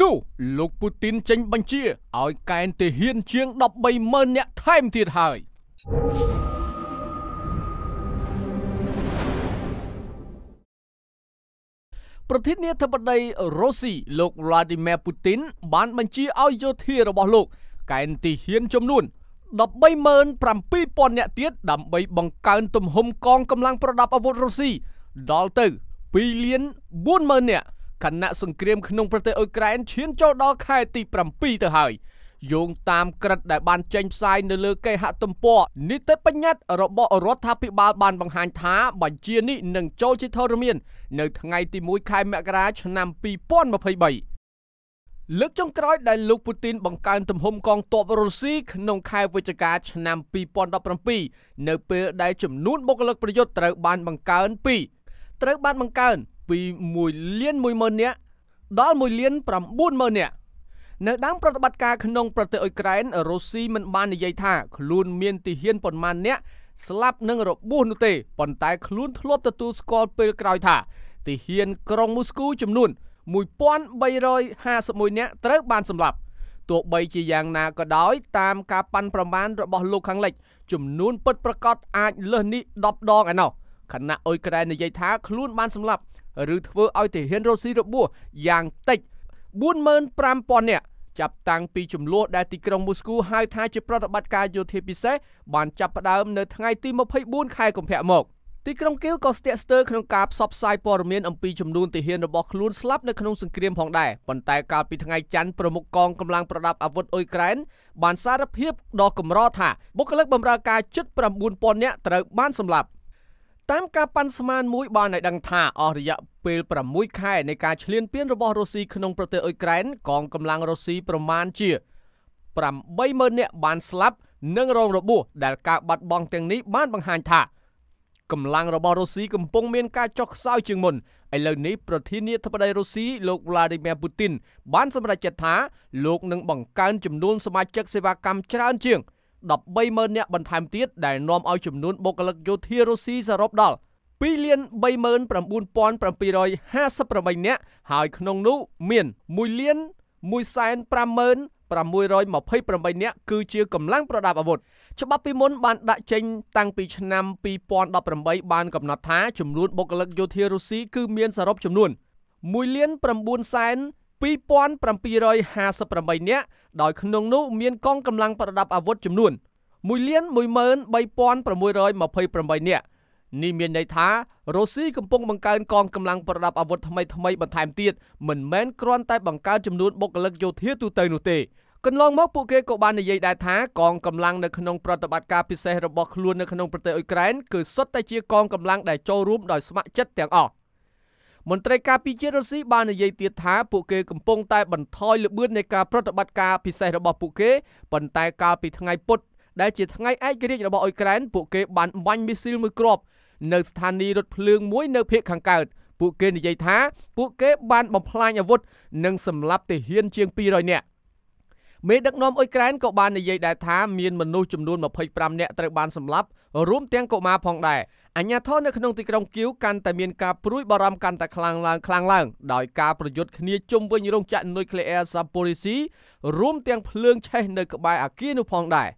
នោះលោកពូទីន ចេញបញ្ជាឲ្យកែនទាហាន ជាង130,000នាក់ថែមទៀតហើយ ប្រធានាធិបតីរុស្ស៊ីលោក Vladimir Putin បានបញ្ជាឲ្យយោធារបស់លោក កែនទីហ៊ានចំនួន137,000នាក់ទៀតដើម្បីបង្កើន ទំហំកងកម្លាំងប្រដាប់អាវុធរុស្ស៊ីដល់ទៅ2លាន40,000នាក់គណៈសង្គ្រាមក្នុងប្រទេសអ៊ុយក្រែនឈានចូលដល់ខែទី7ទៅហើយយោងតាមក្រឹតដែលបានចេញផ្សាយនៅលើគេហទំព័រនីតិបញ្ញត្តិរបស់រដ្ឋាភិបាលបានបង្ហាញថាបញ្ជានេះនឹងចូលជាធរមាននៅថ្ងៃទី1ខែមករាឆ្នាំ2023លើកចុងក្រោយដែលលោកពូទីនបង្កើនទំហំកងទ័ពរុស្ស៊ីក្នុងខែវិច្ឆិកាឆ្នាំ2017នៅពេលដែលចំនួនបុគ្គលិកប្រយុទ្ធត្រូវបានបង្កើនពីត្រូវបានបង្កើនពី1លាន10000នាក់ដល់1លាន90000នាក់នៅដើមប្រតិបត្តិការក្នុងប្រទេសអ៊ុយក្រែនរុស្ស៊ីមិនបាននិយាយថាខ្លួនមានទីហ៊ានប៉ុន្មានអ្នកស្លាប់នឹងរបួសនោះទេប៉ុន្តែខ្លួនធ្លាប់ទទួលស្គាល់ពេលក្រោយថាទីហ៊ាន ក្រុងមូស្គូចំនួន1351អ្នកត្រូវ បាន សម្លាប់ទោះបីជាយ៉ាងណាក៏ដោយ តាមការប៉ាន់ប្រមាណរបស់លោកខាងលិចចំនួនពិតប្រាកដអាចលើសនេះ10ដងឯណោះខណៈអ៊ុយក្រែននិយាយថាខ្លួនបានសម្លាប់ឬធ្វើឲ្យទាហានរុស្ស៊ីរបួសយ៉ាងតិច45000នាក់ចាប់តាំងពីចំនួនដែលទីក្រុងមូស្គូហៅថាជាប្រតិបត្តិការយោធាពិសេសបានចាប់ផ្ដើម នៅថ្ងៃទី24ខែកុម្ភៈមកទីក្រុងគៀវក៏ស្ទាក់ស្ទើរក្នុងការផ្សព្វផ្សាយព័ត៌មានអំពីចំនួនទាហានរបស់ខ្លួនស្លាប់នៅក្នុងសង្គ្រាមផងដែរប៉ុន្តែកាលពីថ្ងៃច័ន្ទប្រមុខកងកម្លាំងប្រដាប់អាវុធអ៊ុយក្រែន បានសារភាពដល់កម្រថាបុគ្គលិកបម្រើការជិត9000នាក់ត្រូវបានសម្លាប់តាមការប៉ាន់ស្មានមួយបានឲ្យដឹងថាអស់រយៈពេល6ខែនៃការឈ្លានពានរបស់រុស្ស៊ីក្នុងប្រទេសអ៊ុយក្រែនកងកម្លាំងរុស្ស៊ីប្រមាណជា80000នាក់បានស្លាប់និងរងរបួសដែលការ បាត់បង់ទាំងនេះបានបង្ហាញថាកម្លាំងរបស់រុស្ស៊ីកំពុងមានការចុះខ្សោយជាងមុនឥឡូវនេះប្រធានាធិបតីរុស្ស៊ីលោក Vladimir Putin បានសម្រេចចិត្តថាលោកនឹងបង្កើនចំនួនសមាជិកសេវាកម្មច្រើនជាង130,000នាក់បន្ថែមទៀតដែលនាំឲ្យចំនួនបុគ្គលិកយោធារុស្ស៊ីសរុបដល់2លាន39758នាក់ហើយក្នុងនោះ មាន1លាន1,50628នាក់គឺជាកម្លាំងប្រដាប់អាវុធច្បាប់ពីមុនបានដាក់ចេញតាំងពីឆ្នាំ2018បានកំណត់ថាចំនួនបុគ្គលិកយោធារុស្ស៊ីគឺមានសរុបចំនួន1លាន9 2758នាក់ដោយក្នុង នោះមានកងកម្លាំងប្រដាប់អាវុធចំនួន1,13628នាក់នេះមានន័យថារុស្ស៊ីកំពុងបង្កើនកងកម្លាំងប្រដាប់អាវុធថ្មីថ្មីបន្ថែមទៀតមិនមែនគ្រាន់តែបង្កើនចំនួនបុគ្គលិកយោធាទូទៅនោះទេកន្លងមកពួកគេក៏បាននិយាយដែរថាកងកម្លាំងនៅក្នុងប្រតិបត្តិការពិសេសរបស់ខ្លួននៅក្នុងប្រទេសអ៊ុយក្រែនគឺសុទ្ធតែជាកងកម្លាំងដែលចូលរួមដោយស្ម័គ្រចិត្តទាំងអស់មន្ត្រីការពារជាតិរុស្ស៊ីបាននិយាយទៀតថាពួកគេកំពុងតែបន្ថយល្បឿននៃការប្រតិបត្តិការពិសេសរបស់ពួកគេប៉ុន្តែកាលពីថ្ងៃពុធដែលជាថ្ងៃឯករាជ្យរបស់អ៊ុយក្រែនពួកគេបានបាញ់មីស៊ីលមួយគ្រាប់នៅស្ថានីយ៍រថភ្លើងមួយនៅភូមិខាងកើតពួកគេនិយាយថាពួកគេបានបំផ្លាញអាវុធនិងសម្លាប់ទាហានជាង200នាក់មេដឹកនាំអ៊ុយក្រែនក៏បាននិយាយដែរថាមានមនុស្សចំនួន25នាក់ត្រូវបានសម្លាប់រួមទាំងកុមារផងដែរអញ្ញាធននៅក្នុងទីក្រុងគៀវកាន់តែមានការព្រួយបារម្ភកាន់តែខ្លាំងឡើងខ្លាំងឡើងដោយការប្រយុទ្ធគ្នាជុំវិញរោងចក្រនុយក្លេអ៊ែរសាប៉ូរីស៊ីរួមទាំងភ្លើងឆេះនៅក្បែរអាគារនោះផងដែរ